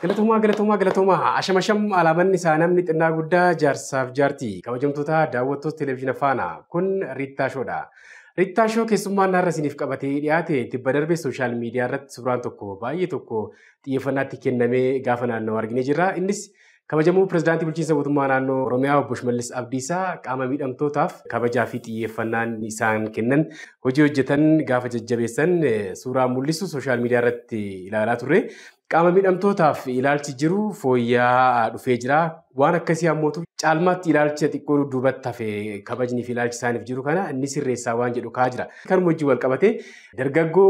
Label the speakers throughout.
Speaker 1: Galatoomaa galatoomaa galatoomaa asham alaabanni isaa namni xinnaa guddaa jaarsaaf jaarti kabajamtoota daawwattoota televezyiina faana kun Riittaa Shoodha. Riittaa keessummaan har'a isiniif dhiyaate darbee sooshaal miidiyaa irratti suuraan tokko baay'ee tokko xiyyeeffannaatti kennamee gaafa naannoo jirra. Innis kabajamoo bulchiinsa naannoo Oromiyaa obbo Abdiisaa qaama miidhamtootaaf kabajaa fi xiyyeeffannaan isaan kennan hojii hojjetan gaafa jajjabeessan eh, suuraa mul'isu sooshaal miidiyaa irratti ilaalaa turre. Qaama miidhamtootaaf ilaalchi jiru fooyya'aa dhufee jira. Waan akkasii hammootuuf caalmaatti ilaalcha xiqqoo dudduubatti hafe kabajniif ilaalchi isaaniif jiru kana inni sirreessaa waan jedhu ka'aa jira. Kan wajjin wal qabatee dargaggoo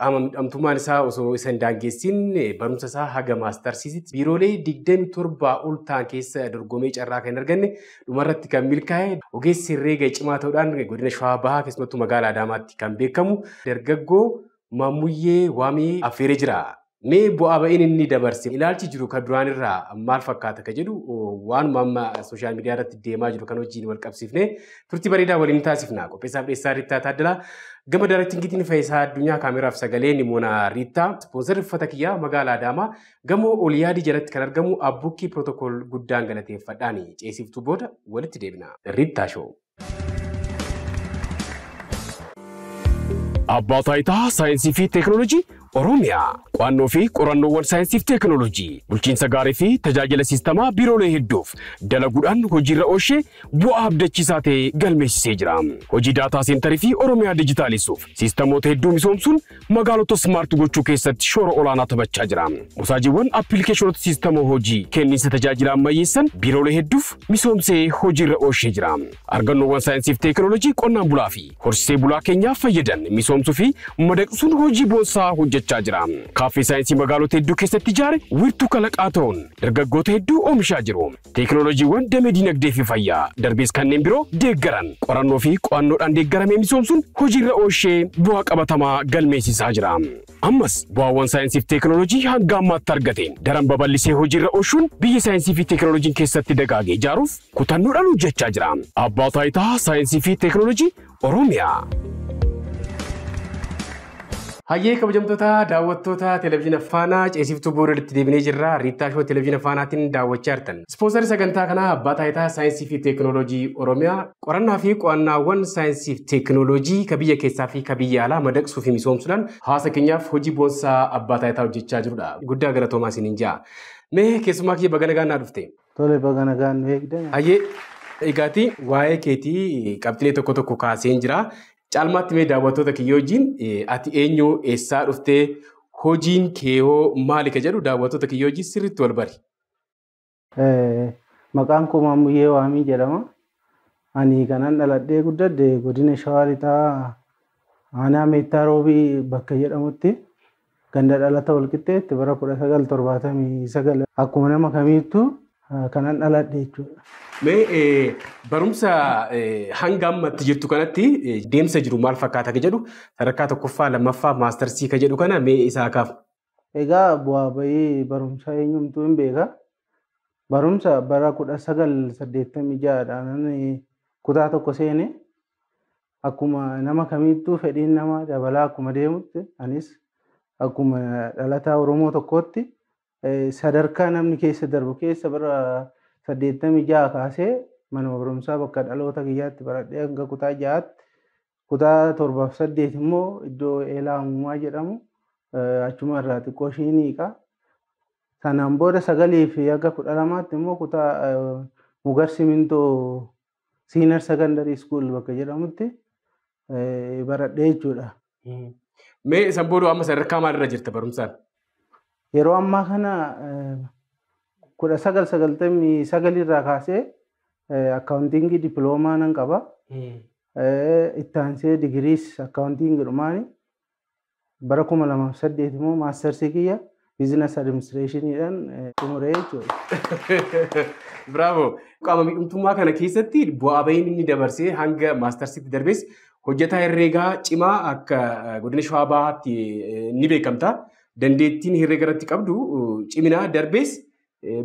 Speaker 1: qaama miidhamtummaan isaa osoo isa hin daangeessin e, barumsa isaa haga maastarsiisitti biiroolee 27 ol ta'an keessa dorgomee carraa kan hin arganne dhumarratti kan milkaa'e ogeessi sirree ga'e cimaa ta'uudhaan e, godina Shawaa Bahaa keessumattuu magaalaa Adaamaatti kan beekamu dargaggoo Maammuyyee Waamee affeeree jira. Mee bu'aa ba'een inni dabarse ilaalchi jiru kan duraan irraa maal fakkaata ka jedhu waan amma sooshaal miidiyaa irratti deemaa jiru kan hojiin wal qabsiifne turtii bareedaa waliin taasifna qopheessaa fi dheessaa Riittaa Taaddalaa gama daarattiin fayyisaa Addunyaa kaameraaf sagalee mona Riittaa ispoonsarri uffata kiyyaa magaalaa Adaamaa gamoo ol Oliyaadii jalatti kan argamu abbukkii pirootokool guddaan galateeffadhaan ceesiftuu booda walitti deebina. Riittaa Shoo. Abbaa taayitaa saayinsii fi teekinooloojii Oromiyaa qo'annoo fi qorannoowwan saayinsii fi teekinooloojii bulchiinsa gaarii fi tajaajila siistemaa biiroolee hedduuf dalaguudhaan hojiirra oolchee bu'aa abdachiisaa ta'e galmeessisee jira. Hojii daataa seentarii fi Oromiyaa dijitaalisuuf siistemoota hedduu misoomsuun magaalota smaart gochuu keessatti shoora olaanaa taphachaa jira. Musaajiiwwan appilikeeshinoota siistemoo hojii kenniinsa tajaajila ammayyeessan biiroolee hedduuf misoomsee hojiirra oolchee jira. Argannoowwan saayinsii fi teekinooloojii qonnaan bulaa fi horsiisee bulaa keenyaaf fayyadan misoomsuu fi madaqsuun hojii boonsaa hojjechaa gochaa jira. Kaaffee saayinsii magaalota hedduu keessatti ijaare wiirtuu kalaqaa ta'uun dargaggoota hedduu oomishaa jiru. Teekinooloojiiwwan damee dinagdee fi fayyaa darbees kanneen biroo deeggaran qorannoo fi qo'annoodhaan deeggaramee misoomsuun hojiirra oolchee bu'aa qabatamaa galmeessisaa jira. Ammas bu'aawwan saayinsiif teekinooloojii hanga ammaatti argate daran babal'isee hojiirra oolchuun biyya saayinsii fi teekinooloojiin keessatti dagaagee ijaaruuf kutannoodhaan hojjechaa jira. Abbaa taayitaa saayinsii fi teekinooloojii Oromiyaa. Hayyee kabajamtoota daawwattoota televezyiinii Afaanaa ceesiftuu itti deebinee jirra. Riittaa shoo televezyiinii Afaanaatiin daawwachaa jirtan. Ispoonsarii sagantaa kanaa abbaa taayitaa saayinsii fi teekinooloojii Oromiyaa qorannaa fi qo'annaawwan saayinsii fi teekinooloojii ka biyya keessaa fi ka biyya alaa madaqsuu fi misoomsuudhaan hawaasa keenyaaf hojii boonsaa abbaa taayitaa hojjechaa jirudha. Guddaa galatoomaa isiniin ja'a. Mee keessumaa kiyya bagana gaannaa dhufte. Hayyee egaati waa'ee keetii qabxilee tokko Caalmaatti mee daawwattoota kiyyoo ati eenyu eessaa dhuftee hojiin keehoo maalika jedhu daawwattoota kiyyoo wajjin sirriitti wal bari.
Speaker 2: Maqaan koo Maammuyyee Waamii jedhama. Ani kanan dhaladhee guddadde godina Shawaa Anaa Meettaa Roobii bakka jedhamutti ganda dalata wal bara kudha sagal torbaatamii sagal akkuma nama kamiittuu kanan dhaladhe jechuudha.
Speaker 1: Mee eh, barumsa eh, hanga ammatti jirtu kanatti eh, deemsa jiru maal fakkaata jedhu sadarkaa tokkoffaa lammaffaa maastarsii jedhu kana mee isaa kaaf?
Speaker 2: Egaa bu'aa bahii barumsa eenyumtuu hin Barumsa bara kudha sagal saddeettamii ja'adhaan kutaa tokko seene akkuma nama kamiittuu fedhiin namaa dabalaa akkuma deemutti anis akkuma dhalataa Oromoo tokkootti sadarkaa namni keessa darbu keessa bara saddeettamii ja'a kaasee manuma barumsaa bakka dhaloota kiyyaatti baradhee hanga kutaa ja'aatti kutaa torbaaf saddeet immoo iddoo eelaa uumamaa jedhamu eh, achuma irraa xiqqoo shiiniiqa. Sanaan booda sagalii fi hanga kudha lamaatti immoo kutaa eh, mugar simintoo siinar sakandari iskuul bakka jedhamutti eh, baradhee jechuudha.
Speaker 1: Hmm. Mee san booda amma sadarkaa maalirra jirta barumsaan?
Speaker 2: Yeroo ammaa kana eh, kudha sagal sagaltamii sagalirraa kaasee eh, akkaawuntiingii dippiloomaa nan qaba. Hmm. Eh, itti aansee digiriis akkaawuntiingii dhumaani bara kuma lama saddeet immoo maastarsi kiyya biizinas adiministireeshiniidhaan xumuree jechuudha.
Speaker 1: Biraavoo! Qaama miidhamtummaa kana keessatti bu'aa bahiin inni dabarsee hanga maastarsiitti darbees hojjetaa herreegaa cimaa akka godina Shawaa Bahaatti ni beekamta. dandeettiin herreegaratti qabdu ciminaa darbees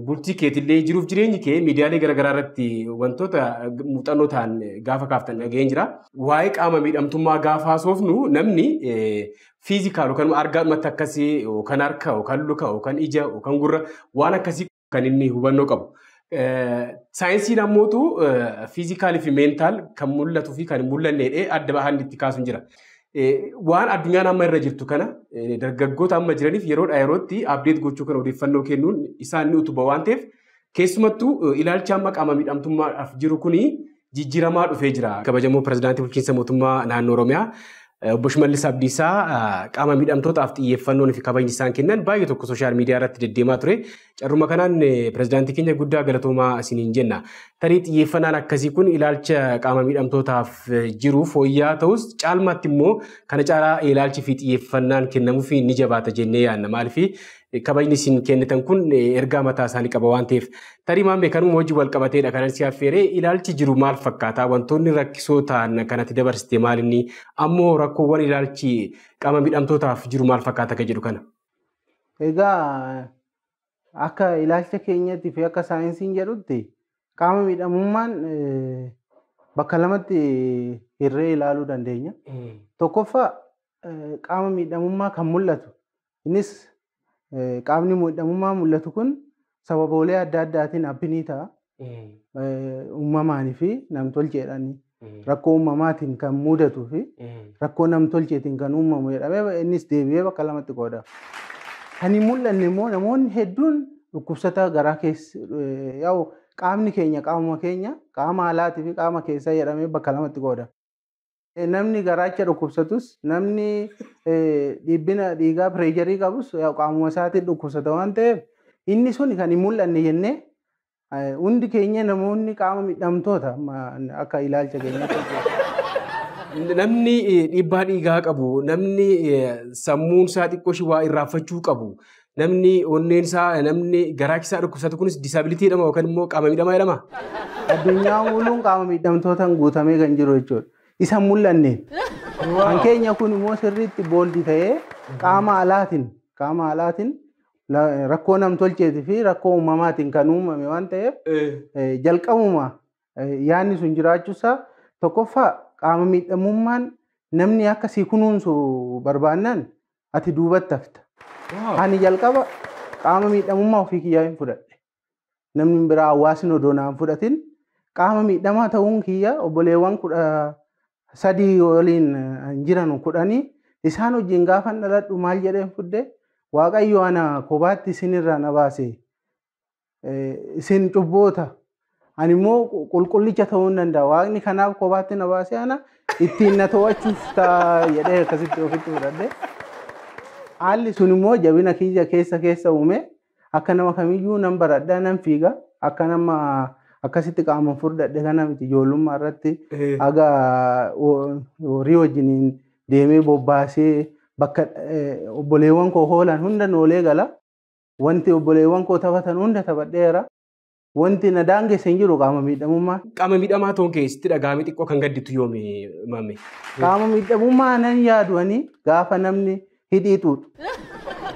Speaker 1: bultii keetillee jiruuf jireenyi kee miidiyaalee garaagaraa irratti wantoota muuxannoo ta'an gaafa kaaftan dhaga'een jira. Waa'ee qaama miidhamtummaa gaafa soofnu namni e, fiizikaal yookaan argaamatti akkasii yookaan harka yookaan luka yookaan gurra waan akkasii kan inni hubannoo qabu. E, Saayinsiin ammootu e, fiizikaalii fi meentaal kan mul'atuu fi kan hin mul'anneedhee adda bahan itti kaasuun Eh, waan addunyaan amma irra jirtu kana eh, dargaggoota amma jiraniif yeroodha yerootti abdeet gochuu kan odeeffannoo kennuun isaan utuba waan ta'eef keessumattuu eh, ilaalchi amma qaama miidhamtummaadhaaf jiru kun jijjiiramaa dhufee jira. Kabajamoo pirezidaantii bulchiinsa mootummaa naannoo Oromiyaa Obbo Shimallis Abdiisaa qaama miidhamtootaaf xiyyeeffannoon fi isaan kennan baay'ee tokko sooshaal miidiyaa irratti deddeemaa ture. Carruma kanaan pirezidaantii keenya guddaa galatoomaa isiniin jenna. Tarii xiyyeeffannaan akkasii kun ilaalcha qaama miidhamtootaaf jiru fooyya'aa ta'us caalmaatti immoo kana caalaa fi xiyyeeffannaan kennamuuf ni jabaata jennee yaadna. isin kennitan kun ergaa mataa isaanii qaba waan ta'eef. Tarii maambe kanuma wal kanan si affeeree ilaalchi jiru maal fakkaata? rakkoowwan ilaalchi qaama midhamtootaaf jiru maal fakkaata akka jedhu kana?
Speaker 2: Egaa akka ilaalcha keenyattii fi akka saayinsiin jedhutti qaama miidhamummaan eh, bakka lamatti hirree ilaaluu dandeenya. Hmm. Tokkoffaa eh, qaama miidhamummaa kan mul'atu innis eh, qaamni miidhamummaa mul'atu kun sababoolee adda addaatiin abbiinii ta'a. Hmm. Uumamaanii fi namtolcheedhaani. Mm. Rakkoo uumamaatiin kan mudatuu fi mm. rakkoo nam-tolcheetiin kan uumamudha. Innis deebi'ee bakka lamatti qooda. Kan hin mul'anne immoo namoonni hedduun dhukkubsata garaa keessa eh, yaa'u qaamni keenya qaamuma keenya qaama alaatii fi qaama keessaa jedhamee bakka lamatti qooda. Eh, namni garaacha dhukkubsatus namni eh, dhiibbina dhiigaa pireesharii qabus qaamuma isaatiin dhukkubsata waan ta'eef inni sun kan hin mul'anne jennee Hundi keenya namoonni qaama
Speaker 1: miidhamtoota
Speaker 2: akka ilaalcha keenyaatti.
Speaker 1: Namni e, dhiibbaa dhiigaa qabu, namni e, sammuun isaa xiqqoo ishee waa qabu, namni namni garaachisaa dhukkubsatu kunis yookaan immoo qaama miidhamaa jedhama?
Speaker 2: qaama miidhamtootaan guutamee kan jiru jechuudha. Isa mul'anneen. Kan keenya kun sirriitti booldii ta'ee qaama alaatiin qaama alaatiin Eh, rakkoo namtolcheetii fi rakkoo uumamaatiin kan uumame waan ta'eef eh. Eh, jalqabuma yaadni sun jiraachuusaa tokkoffaa qaama miidhamummaan namni akka si kunuunsu barbaannaan ati duubatti hafta. Ani jalqaba qaama miidhamummaa ofii kiyyaa hin fudhadhe. Namni biraa hawaasni odoo naan fudhatin qaama miidhamaa ta'uun kiyya obboleewwan sadii waliin jiran kudhanii isaan wajjin gaafan dhaladhu maal jedheen fudde waaqayyo ana kobaatti isin irraa na baase e, isin cubboota ani immoo qulqullicha ta'uu hin danda'a waaqni kanaaf kobaatti na ana ittiin na to'achuuf ta'a jedhee akkasitti ofitti fudhadhe haalli sun immoo jabina kiyya keessa keessa uume akka nama kamiyyuu nan baradha nan fiiga akka nama akkasitti qaaman furdadhe kana miti ijoollummaa irratti haga bobbaasee. bakka eh, obboleewwan koo hoolan hunda noolee gala. Wanti obboleewwan koo taphatan hunda taphadheera. Wanti na daangeessa hin jiru qaama
Speaker 1: miidhamummaa. Qaama miidhamaa toon keessatti dhagaame xiqqoo kan gaddittu yoomi mame. Qaama
Speaker 2: miidhamummaa nan yaadu'anii gaafa namni hidhii xuuxu.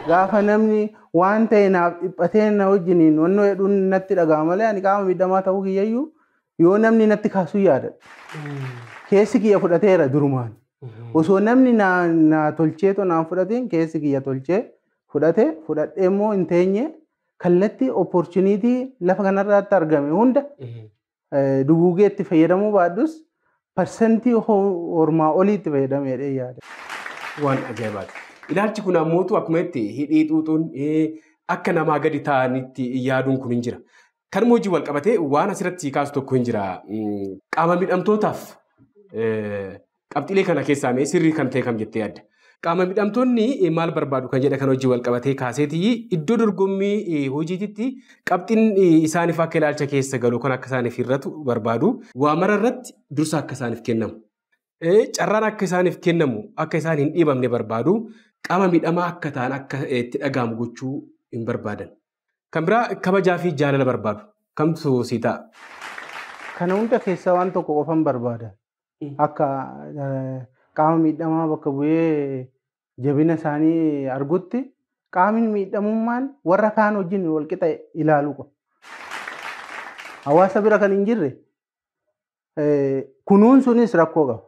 Speaker 2: Gaafa namni waan ta'e naaf dhiphatee na wajjiniin wannoo hedhuun natti dhaga'a malee ani qaama miidhamaa ta'uu kiyyayyuu yoo namni natti kaasuu yaadadha. Hmm. Keessi kiyya fudhateera durumaan. Osoo namni naa tolcheetoo naan fudhatiin keessi kiyya tolchee fudhatee fudhadhee immoo hin teenye kallattii opportunitii lafa kanarratti argame hunda e, dubuugee itti fayyadamuu baadhus parsantii hormaa olii itti fayyadameedha
Speaker 1: Waan ajaa'ibaati. Ilaalchi kun ammoo akkuma itti hidhii e, akka namaa gadi ta'anitti yaaduun kun jira. Kan wal qabatee waan asirratti tokko hin jira. Mm, qaama miidhamtootaaf e, Qabxilee kana keessaa mee sirrii kan ta'e kam jettee adda? Qaama midhamtoonni eh, maal barbaadu kan jedha kan hojii wal qabatee kaaseetii iddoo dorgommii eh, hojiititti qabxiin eh, isaaniif akka ilaalcha keessa galu kan akka isaaniif irratu barbaadu. Waa mara irratti dursa akka isaaniif kennamu. Carraan akka isaaniif kennamu akka isaan hin dhiibamne barbaadu. Qaama midhamaa akka ta'an akka itti dhaga'amu gochuu hin barbaadan. Kan biraa kabajaa fi jaalala barbaadu. Kamtu sii ta'a?
Speaker 2: Kana hunda keessaa waan tokko qofan barbaada. Eh. akka qaama eh, miidhamaa bakka bu'ee jabina isaanii argutti qaamni miidhamummaan warra kaan wajjin walqixa ilaalu qaba. Hawaasa bira kan hin jirre eh, sunis rakkoo qaba.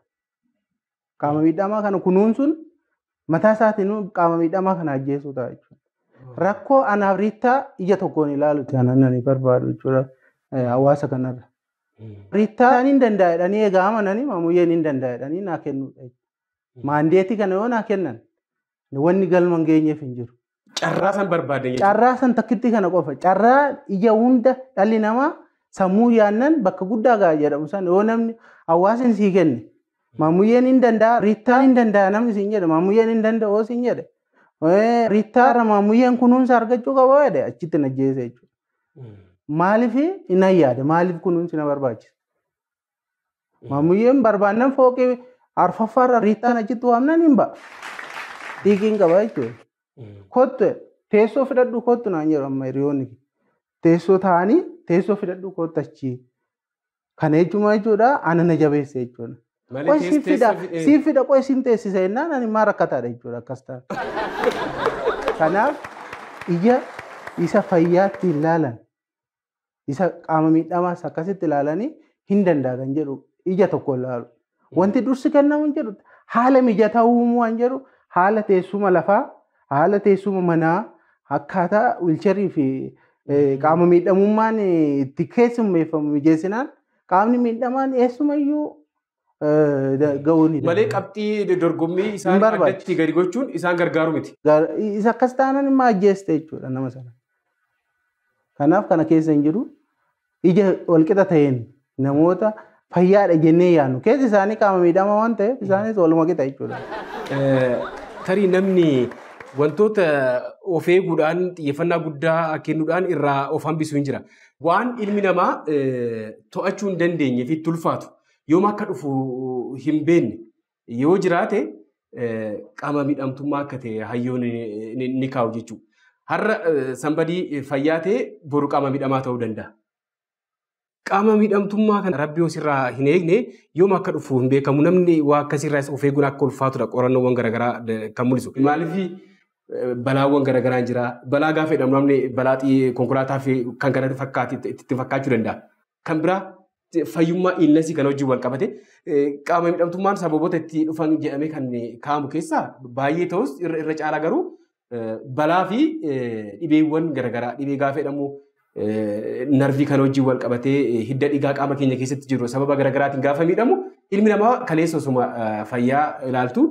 Speaker 2: Qaama hmm. miidhamaa kana sun mataa isaatiin qaama miidhamaa kana ajjeesuu ta'a jechuudha. Hmm. Rakkoo anaaf riittaa ija tokkoon ilaaluuti Mm. Rittaan hin danda'a jedhanii egaa amananii mamuyyeen hin danda'a jedhanii kennu. Mm. kana yoo naa kennan wanni galman geenyeef hin jiru.
Speaker 1: san barbaade. Carraa
Speaker 2: san kana qofa. Carraa ija hunda dhalli namaa sammuu yaannan bakka guddaa ga'a jedhamu sana yoo namni hawaasni sii kenne mm. mamuyyeen hin danda'a rittaan hin danda'a namni siin jedha hin danda'oo siin jedha. kunuunsa argachuu qaba jedhe achitti na maalifi hin malif maaliif kunuun si na barbaachisa. Maammuyyeen barbaannan fooqee arfaffaarra riixaan hin ba'a. Dhiigiin qaba jechuudha. Kottu teessoo fidadhu kottu naan jedhu amma hiriyoonni teessoo taa'anii teessoo fidadhu kottu achii. Kana jechuun jechuudha anana jabeessa jechuudha.
Speaker 1: Qoy fida
Speaker 2: siin siin teessisa jennaan ani maa jechuudha akkas ta'a. Kanaaf ija isa fayyaatti hin laalan. isa qaama miidhamaas akkasitti ilaalanii hin danda'an jedhu ija tokko ilaalu. Wanti hmm. dursi kennamu hin jedhu haala mijataa uumuu jedhu haala teessuma lafaa, haala teessuma manaa, akkaataa wilcherii fi hmm. qaama miidhamummaan itti keessummeeffamu mijeessinaan
Speaker 1: qaamni miidhamaan eessumayyuu ga'uu ni Malee qabxii dorgommii isaan addatti gadi gochuun isaan gargaaru miti. Isa
Speaker 2: akkas taanan immoo jechuudha nama sana. Kanaaf kana keessa hin jiru ija walqixa ta'een namoota fayyaadha jennee yaadnu. Keessi isaanii qaama miidhamaa waan ta'eef isaanis waluma qixa jechuudha.
Speaker 1: Eh, Tarii namni wantoota of eeguudhaan xiyyeeffannaa guddaa kennuudhaan irraa of hambisu hin jira. Waan ilmi namaa eh, to'achuu hin dandeenye fi yoom akka dhufu hin beekne yoo jiraate eh, qaama miidhamtummaa akka ta'e hayyoo ni kaa'u jechuudha. har'a eh, sanbadii eh, fayyaa ta'e qaama miidhamaa ta'uu danda'a. Qaama miidhamtummaa kana rabbi osirraa hin eegne yoom akka dhufu hin beekamu namni waa akkasirraas of eeguun akka ulfaatudha qorannoowwan garaagaraa eh, kan mul'isu. Maaliif balaawwan garaagaraa hin jira balaa gaafa jedhamu namni balaa konkolaataa fi kan kana fakkaate itti fakkaachuu danda'a. Kan biraa fayyummaa illasi kan hojii wal qabate qaama miidhamtummaan sababoota itti dhufan jedhamee kan kaamu keessaa baay'ee ta'us irra caalaa garuu. balaa fi e, dhibeewwan garaagaraa dhibee gaafa jedhamu e, narvii kan hojii wal qabatee e, hidda dhigaa qaama keenya keessatti jiru sababa garaagaraatiin gaafa miidhamu ilmi namaa kaleessa fayyaa ilaaltu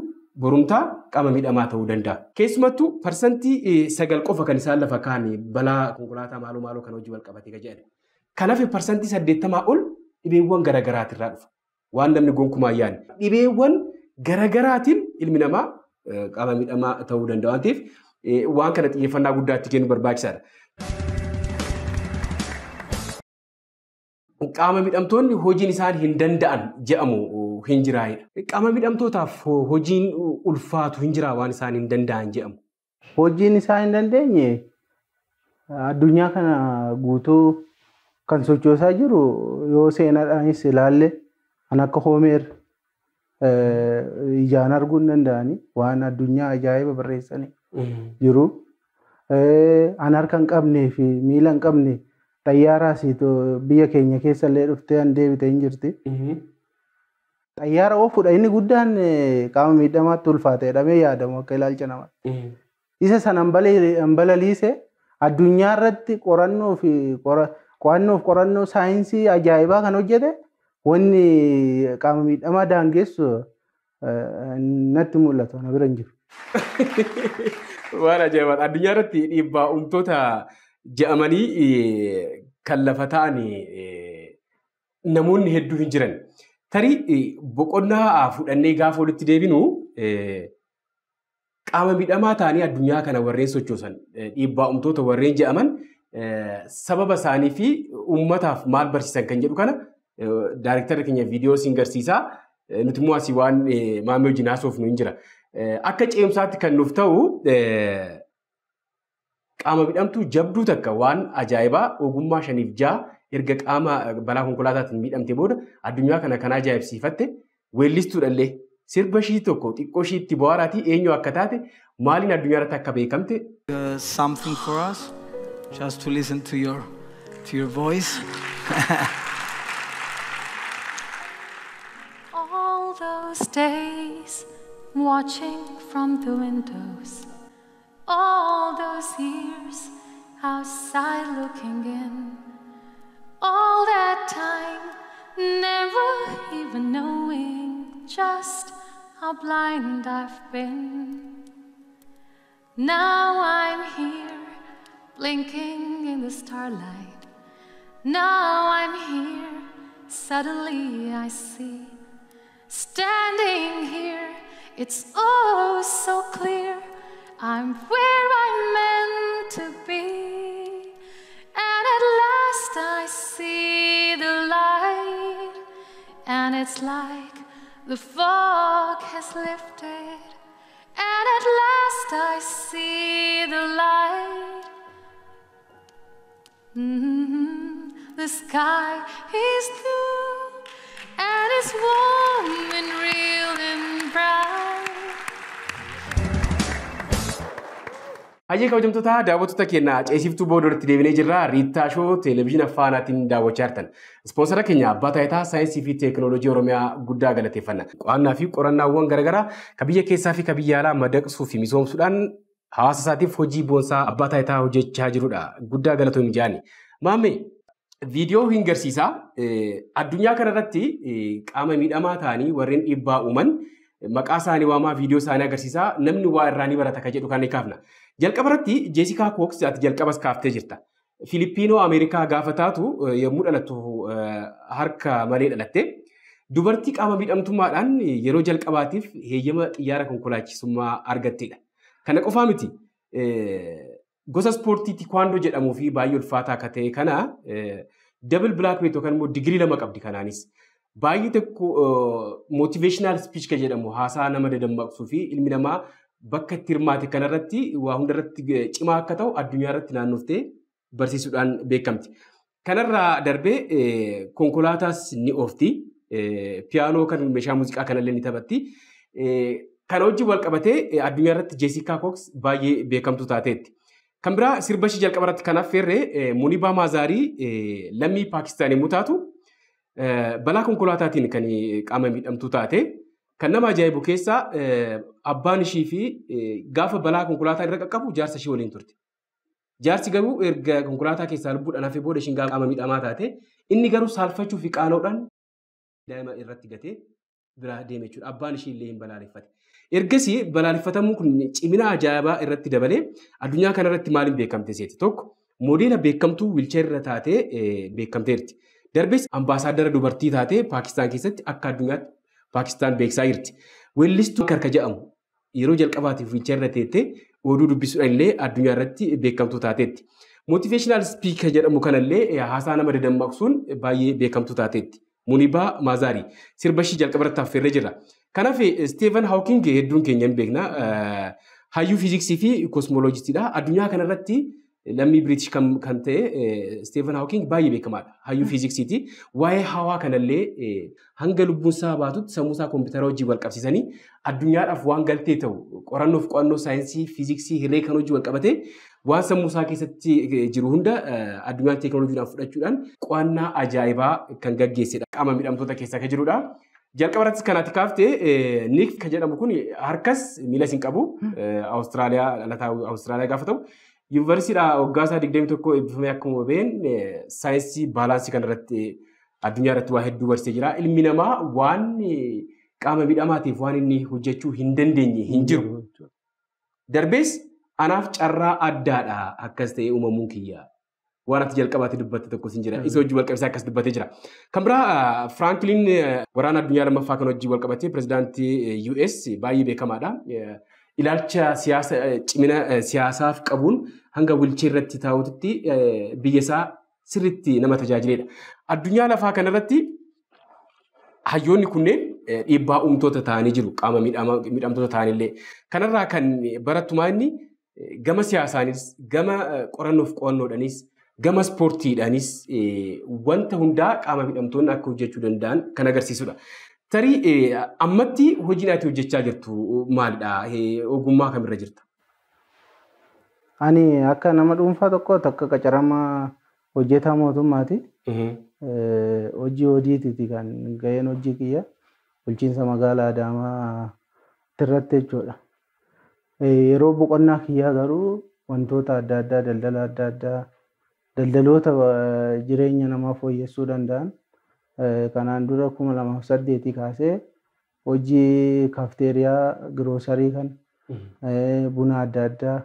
Speaker 1: borumtaa qaama miidhamaa ta'uu danda'a. Keessumattuu parsantii sagal qofa kan isaan lafa kaan balaa konkolaataa maaloo maaloo kan hojii wal qabatee Kanaaf parsantii saddeettamaa ol dhibeewwan dhufa. Waan namni gonkumaa Dhibeewwan garaagaraatiin ilmi namaa qaama miidhamaa ta'uu danda'a waan eh, kana xiyyeeffannaa guddaatti kennu barbaachisaadha. Qaama midhamtoonni hojiin isaan hin danda'an jedhamu hin Qaama midhamtootaaf hojiin ulfaatu hin waan isaan hin danda'an jedhamu.
Speaker 2: Hojiin isaa hin dandeenye addunyaa ah, kana guutuu kan ah, sochoosaa jiru yoo seenaadhaanis ilaalle an akka hoomeer eh, ijaan arguu hin danda'ani waan addunyaa ajaa'iba barreessanii. jiru. Eh, an harka hin qabnee fi miila hin qabne xayyaaraas biyya keenya keessa illee dhuftee an deebite hin jirti. Xayyaara mhm. oofudha inni guddaan eh, qaama miidhamaatti ulfaate jedhamee yaadamu akka ilaalcha namaatti. Mhm. Isa sana hin balaliise addunyaa irratti qorannoo fi qo'annoo saayinsii ajaa'ibaa kan hojjete wanni eh, qaama miidhamaa daangessu natti mul'atu na bira hin
Speaker 1: Waan ajaa'ibaadha. Addunyaa irratti dhiibbaa uumtota je'amanii e, kan lafa ta'an e, namoonni hedduu hin jiran. Tarii e, boqonnaa fudhannee gaafa walitti deebinu qaama miidhamaa ta'anii addunyaa kana warreen sochoosan dhiibbaa uumtota warreen je'aman sababa isaanii fi uummataaf maal barsiisan kan jedhu kana daayireektarri keenya viidiyoo siin garsiisaa. Nuti immoo asii waan maamii hojiin haasofnu hin jira. akka ceemsaatti kan nuuf ta'u e, qaama midhamtuu jabduu takka waan ajaa'ibaa ogummaa shaniif ja'a erga qaama balaa konkolaataatiin miidhamte booda addunyaa kana kan ajaa'ibsiifatte weellistuudhallee sirba shii tokko xiqqoo shii itti bu'aaraatii eenyu akka taate maaliin addunyaa irratti akka beekamte. Uh, for us just
Speaker 3: watching from the windows. All those years outside looking in, all that time never even knowing just how blind I've been. Now I'm here, blinking in the starlight. Now I'm here, suddenly I see, standing here it's oh so clear. I'm where I'm meant to be. And at last I see the light. And it's like the fog has lifted. And at last I see the light. Mm -hmm. The sky is blue and it's warm and real and bright.
Speaker 1: Ajii kabajamtoota daawwattoota keenyaa ceesiftuu boodarratti deebinee jirra. Riittaa shoo televezyiina faanaatiin daawwachaa jirtan. Ispoonsara keenya abbaa taayitaa saayinsii fi teekinooloojii Oromiyaa guddaa galateeffanna. Qo'annaa fi qorannaawwan garaagaraa kan keessaa fi kan alaa madaqsuu fi misoomsuudhaan hawaasa isaatiif hojii boonsaa abbaa taayitaa hojjechaa jirudha. Guddaa galatoon jaani. Maamme viidiyoo hin garsiisaa addunyaa kanarratti qaama miidhamaa ta'anii warreen dhiibbaa uuman maqaa isaanii waamaa viidiyoo isaanii agarsiisa namni waa irraa ni barata kan jedhu kan ni kaafna. Jalqaba irratti Jeesikaa Kooks ati jalqabas kaaftee jirta. Filipiinoo Ameerikaa gaafataatu eh, yommuu dhalattu eh, harka malee dhalatte. Dubartii qaama miidhamtummaadhaan yeroo jalqabaatiif heeyyama xiyyaara konkolaachisummaa argatteedha Kana qofaa miti eh, gosa ispoortii tikwaandoo jedhamuu fi baay'ee ulfaataa akka ta'e kanaa dabil bilaak beet yookaan immoo digirii lama qabdi kanaanis. baay'ee tokko mootiveeshinaal spiich kan jedhamu haasaa nama dadammaaqsuu fi ilmi namaa bakka itti hirmaate kanarratti waa hundarratti cimaa akka ta'u addunyaa irratti naannoftee barsiisuudhaan beekamti. Kanarraa darbee konkolaataas ni oofti. Piyaanoo kan meeshaa muuziqaa kanallee ni taphatti. Kan wajjin wal qabatee addunyaa irratti Jeesikaa Kooks baay'ee beekamtuu taateetti. Kan biraa sirba ishee jalqaba irratti kanaaf feerre Munibaa Maazaarii lammii Paakistaan yommuu taatu Eh, balaa konkolaataatiin kan qaama miidhamtuu taate kan nama ajaa'ibu keessaa eh, abbaan ishii fi eh, gaafa balaa konkolaataa irra qaqqabu jaarsa ishii waliin turte. Jaarsi garuu erga konkolaataa keessaa lubbuudhaan hafee booda ishiin qaama miidhamaa taate inni garuu saalfachuu fi qaana'uudhaan daa'ima irratti gatee biraa deeme jechuudha. Abbaan ishii illee hin balaaleffate. Ergasii balaaleffatamuun kun cimina ajaa'ibaa irratti dabalee addunyaa kanarratti maaliin beekamte seeti tokko modeela beekamtuu irra taatee beekamteerti. Darbees ambaasaadara dubartii taatee Paakistaan keessatti akka addunyaatti Paakistaan beeksaa jirti. Weellistuu Karka jedhamu yeroo jalqabaatiif fiichaarra teettee oduu dubbisuudhaan addunyaa irratti beekamtuu taateetti. Mootiveeshinaal spiikar jedhamu kanallee eh, haasaa nama baay'ee taateetti. Munibaa Maazaari sirba ishii jalqaba irratti affeerree jira. Kanaaf eh, Steven Hawking hedduun keenya hin beekna. Eh, hayyuu fiiziksii fi Addunyaa kanarratti lammii Biritish kan ta'e Stephen Hawking baay'ee beekamaadha. Hayyuu fiiziksiiti. Hmm. Waa'ee hawaa kanallee eh, hanga lubbuunsaa baatutti sammuusaa kompiitara wajjin wal qabsiisanii addunyaadhaaf waan galtee ta'u qorannoof qo'annoo saayinsii fiiziksii hirree kan wajjin wal qabatee waan sammuusaa keessatti eh, jiru hunda eh, addunyaan teekinooloojiidhaan fudhachuudhaan qo'annaa ajaa'ibaa kan gaggeessedha. Qaama miidhamtoota keessaa kan jirudha. Jalqaba irrattis kanaati kaaftee Niik kan jedhamu kun harkas miila isin qabu hmm. Awustiraaliyaa dhalataa Awustiraaliyaa Yuunivarsiidhaa waggaasaa tokko eebbifamee akkuma hubeen eh, saayinsii baalaansii kanarratti addunyaa irratti waa hedduu barsee jira. Ilmi namaa waan eh, qaama miidhamaatiif waan inni hojjechuu hin dandeenye hin jiru. Darbees anaaf carraa addaadha akkas ta'ee uumamuun kiyya. waan ati jalqabaatti dubbatte tokko sin jira. Isa wajjin hmm. walqabsee akkas dubbatee jira. Kan biraa ah, Firaanklin eh, waraana addunyaa lammaffaa kan wajjin walqabatee pirezidaantii US baay'ee beekamaadha. ilaalcha eh, cimina eh, siyaasaaf qabuun hanga wilchii irratti eh, biyya isaa sirriitti nama tajaajiledha. Addunyaa lafaa kanarratti hayyoonni kunneen dhiibbaa uumtoota ta'anii jiru. Qaama miidhamtoota ta'anillee. Kanarraa kan barattumaa inni gama siyaasaanis, gama qorannoof qo'annoodhaanis, gama ispoortiidhaanis wanta hundaa qaama miidhamtoonni akka hojjechuu danda'an kan agarsiisudha. Tarii ammatti hojii naati hojjechaa jirtu maalidha? Ogummaa kamirra jirta?
Speaker 2: Ani akka nama dhuunfaa tokko takka qacarama hojjetaa mootummaati. Mhm. Hojii hojiitiiti kan gaheen hojii kiyya bulchiinsa magaalaa Adaamaa irratti jechuudha. Yeroo boqonnaa kiyyaa garuu wantoota adda addaa daldala adda addaa daldaloota jireenya namaa fooyyessuu danda'an Kanaan dura kuma lamaaf saddeetii kaasee hojii kafteeriyaa giroosarii kan mm-hmm. buna adda addaa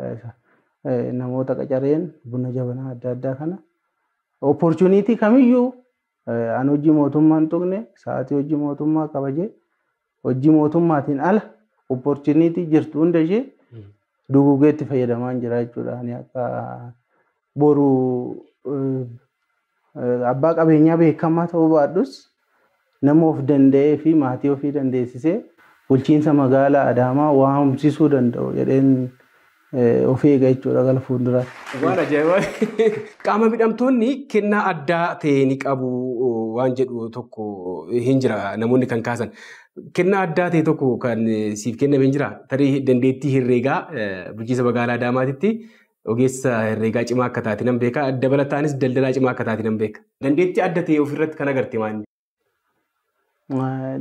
Speaker 2: eh, namoota qacareen buna jabanaa adda addaa kana opportunitii kamiyyuu eh, an hojii mootummaa hin tuqne sa'aatii hojii mootummaa kabajee hojii mootummaatiin ala opportunitii jirtu hunda ishee fayadaman mm-hmm. fayyadamaa jira jechuudha. boru eh, abbaa qabeenyaa beekamaa ta'uu baadhus nama of danda'ee fi maatii ofii dandeessisee bulchiinsa magaalaa Adamaa waa humsisuu danda'u jedheen eh, of eega jechuudha gara fuulduraa.
Speaker 1: Qaama miidhamtoonni kennaa addaa ta'e ni qabu eh, waan jedhu tokko hin jira namoonni kan kaasan. Kennaa addaa ta'e tokko kan eh, siif kenname hin jira. Tarii dandeettii herreegaa bulchiinsa magaalaa Ogeessa herreegaa cimaa akka taate nan beeka. Dabalataanis daldalaa cimaa akka taate nan beeka. Dandeettii adda ta'e ofirratti kan agarte maal?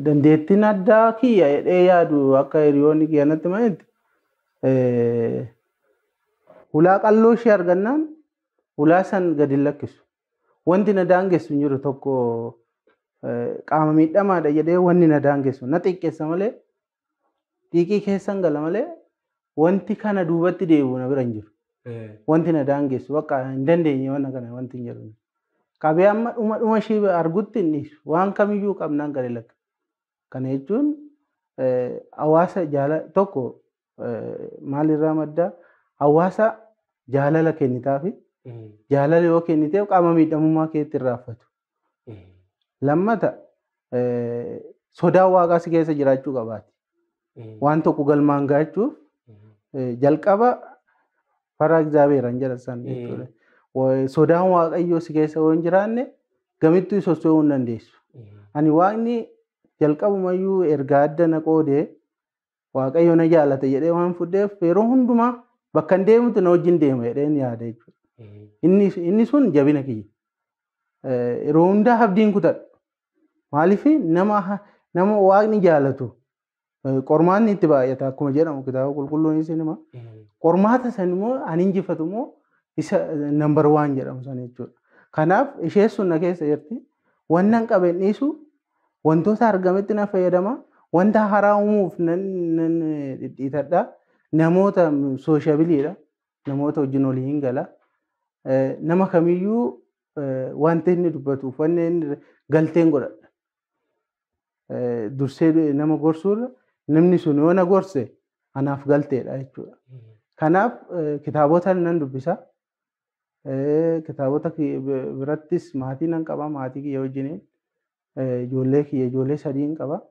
Speaker 2: Dandeettiin addaa kiyya jedhee yaadu akka hiriyoonni kiyya natti manetti hulaa argannaan hulaa san gadi lakkisu. Wanti na daangessu hin jiru tokko qaama miidhamaadha jedhee wanti na daangessu na malee keessan gala malee wanti kana duubatti deebi'u na bira jiru. Eh. wanti na daangessu bakka hin dandeenye waan kana wanti hin jedhu. Qabee amma dhuma argutti hin waan kamiyyuu qabnaan gadi Kana jechuun eh, hawaasa tokko eh, maalirraa maddaa hawaasa jaalala kennitaafi hmm. jaalala yoo kenniteef qaama miidhamummaa keetti hin raaffatu. Hmm. Lammata sodaa waaqaas keessa jiraachuu qabaati. Hmm. Waan tokko galmaan gaachuuf jalqaba Faraa Egzaabeeraan jedha isaan jechuudha. Sodaan waaqayyoo si keessa yoo hin jiraanne gamittuu soso'uu hin dandeessu. Ani waaqni jalqabumayyuu erga adda na qoodee waaqayyo na jaalata jedhee waan fudheef yeroo hundumaa bakka hin deemutti na wajjin deema jedhee ni yaada jechuudha. Inni sun jabina kiyya. Yeroo hundaa abdiin kutadha. Maaliif nama nama waaqni jaalatu qormaanni itti baay'ata akkuma jedhamu kitaaba qulqulluunis Qormaata san immoo an injifatu immoo isa nambar waan jedhamu san jechuudha. Kanaaf isheen sun na keessa jirti. Wanna hin qabeen dhiisu wantoota argametti na fayyadama. Wanta haraa uumuuf nan dhidhiitadha. Namoota sooshaabiliidha. Namoota wajjin olii hin gala. Nama kamiyyuu wanta inni dubbatu uffanni galteen godhadha. Dursee nama gorsuurra namni sun yoo na gorse anaaf galteedha jechuudha. Kanaaf eh, kitaabota nan dubbisa. Eh, kitaabota birattis maatii nan qaba. Maatii kiyya wajjiniin eh, ijoollee kiyya ijoollee sadiin qaba.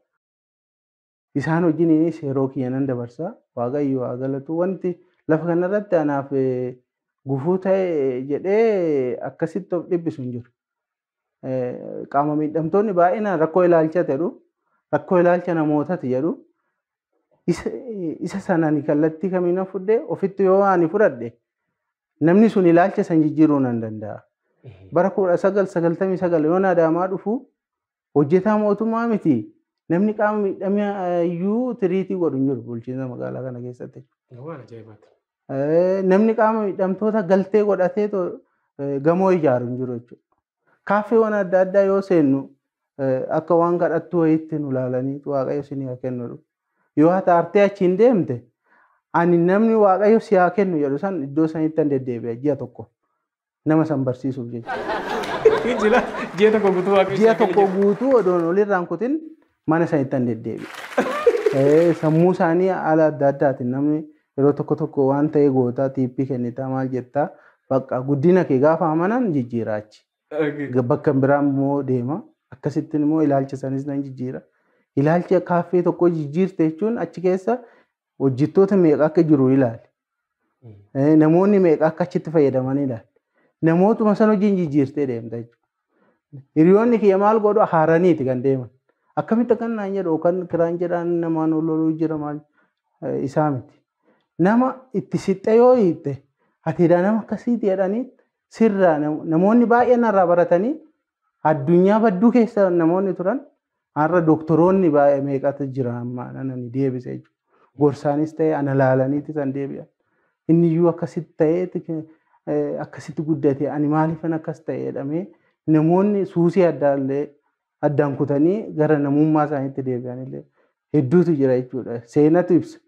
Speaker 2: Isaan wajjiniin seeroo kiyya nan dabarsa. Waaqayyo haa galatu. Wanti lafa kanarratti anaaf gufuu ta'e jedhee akkasitti of dhibbisu hin jiru. Qaama miidhamtoonni baay'inaan rakkoo ilaalcha jedhu. Rakkoo ilaalcha namootaati jedhu. isa sanaan kallattii kamiin fudhee ofitti yoo ani fudhadhe namni sun ilaalcha san jijjiiruu nan danda'a. Bara kudha sagal sagaltamii sagal yoo naadaamaa dhufu hojjetaa mootummaa miti namni qaama miidhamee eh, iyyuu tiriitii godhu hin jiru bulchiinsa magaalaa kana keessatti. Eh, namni qaama galtee eh, gamoo ijaaru jiru adda addaa yoo seennu akka waan kadhattu wayiitti nu ilaalanii waaqayyo isinii haa kennu. yoo haata artee achiin deemte ani namni waaqayyo si kennu jedhu san iddoo sanitti deddeebi'a ji'a tokko nama san barsiisuuf
Speaker 1: jechuudha. Ji'a tokko guutuu waaqayyo Ji'a tokko
Speaker 2: mana odoon olirraan kutin mana sanitti deddeebi'a. Sammuu isaanii haala adda addaatiin namni yeroo tokko tokko waan ta'e gootaa tiippii kennitaa maal jettaa bakka guddina kee gaafa amanan jijjiiraachi. Bakka biraan immoo deema akkasittiin immoo ilaalcha sanis nan jijjiira. Ilaalcha kaaffee tokkoo jijjiirte jechuun achi keessa hojjettoota meeqa akka jiru ilaali. Hmm. Namoonni meeqa akka achitti fayyadaman ilaali. Namootuma san hojiin jijjiirtee deemta jechuudha. Hiriyoonni kiyya maal godhu haaraniiti kan deeman. Akkamitti kan naan jedhu kan kiraan jedhaan namaan ololuu jira maal isaa miti. Nama itti siqxee yoo hiitte atiidhaa nama akkasiiti jedhanii sirraa namoonni baay'een irraa baratanii addunyaa badduu keessa namoonni turan Har'a doktoroonni baay'ee meeqatu jira ammaa ani jechuudha. ta'e ana laalaniiti san deebi'an. Inni iyyuu akkasitti ta'ee akkasitti ani akkas ta'e jedhamee namoonni suusii addaan kutanii gara namummaa isaaniitti deebi'an illee hedduutu jira jechuudha. Seenatu ibsa.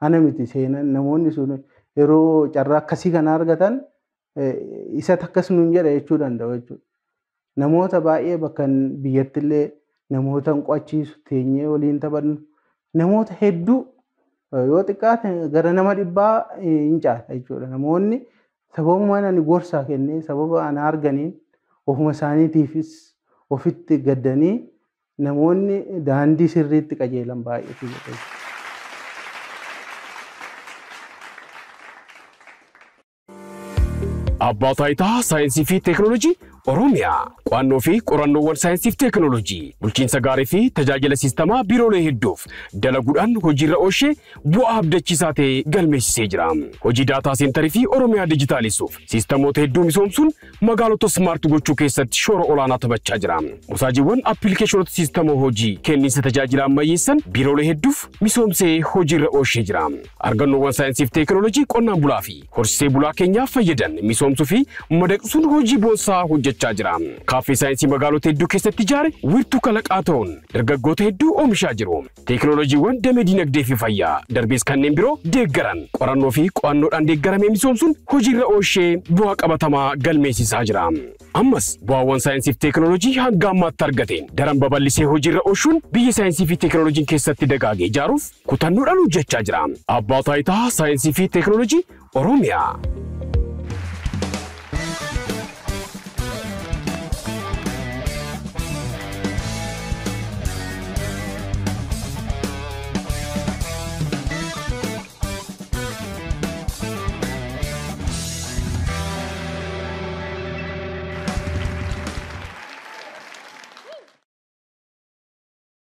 Speaker 2: Ana seenan namoonni sun yeroo carraa akkasii kana argatan e, isa takkas nuun jedha jechuu danda'u jechuudha. Namoota baay'ee bakka biyyattillee namoota hin qo'achiisu, teenyee waliin taphannu, namoota hedduu eh, yoo xiqqaate gara nama dhibbaa eh, hin caala jechuudha. Namoonni sababuma gorsaa kennee sababa ana arganiin ofuma isaaniitiifis ofitti gaddanii namoonni daandii sirriitti qajeelan baay'eetu jedhama.
Speaker 1: Abbaa taayitaa saayinsii fi teekinooloojii Oromiyaa qo'annoo fi qorannoowwan saayinsii fi teekinooloojii bulchiinsa gaarii fi tajaajila siistemaa biiroolee hedduuf dalaguudhaan hojiirra oolchee bu'aa abdachiisaa ta'e galmeessisee jira. Hojii daataa seentarii fi Oromiyaa dijitaalisuuf siistemoota hedduu misoomsuun magaalota smaart gochuu keessatti shoora olaanaa taphachaa jira. Musaajiiwwan appilikeeshinoota siistemoo hojii kenniinsa tajaajila ammayyeessan biiroolee hedduuf misoomsee hojiirra oolchee jira. Argannoowwan saayinsii fi teekinooloojii qonnaan bulaa fi horsiisee bulaa keenyaaf fayyadan misoomsuu fi madaqsuun hojii boonsaa hojjechaa hojjechaa jira. Kaaffee saayinsii magaalota hedduu keessatti ijaare wiirtuu kalaqaa ta'uun dargaggoota hedduu oomishaa jiru. Teekinooloojiiwwan damee dinagdee fi fayyaa darbees kanneen biroo deeggaran qorannoo fi qo'annoodhaan deeggarame misoomsuun hojiirra ooshee bu'aa qabatamaa galmeessisaa jira. Ammas bu'aawwan saayinsii fi teekinooloojii hanga ammaatti argate daran babal'isee hojiirra ooshuun biyya saayinsii fi teekinooloojiin keessatti dagaagee ijaaruuf kutannoodhaan hojjechaa jira. Abbaa taayitaa saayinsii fi teekinooloojii Oromiyaa.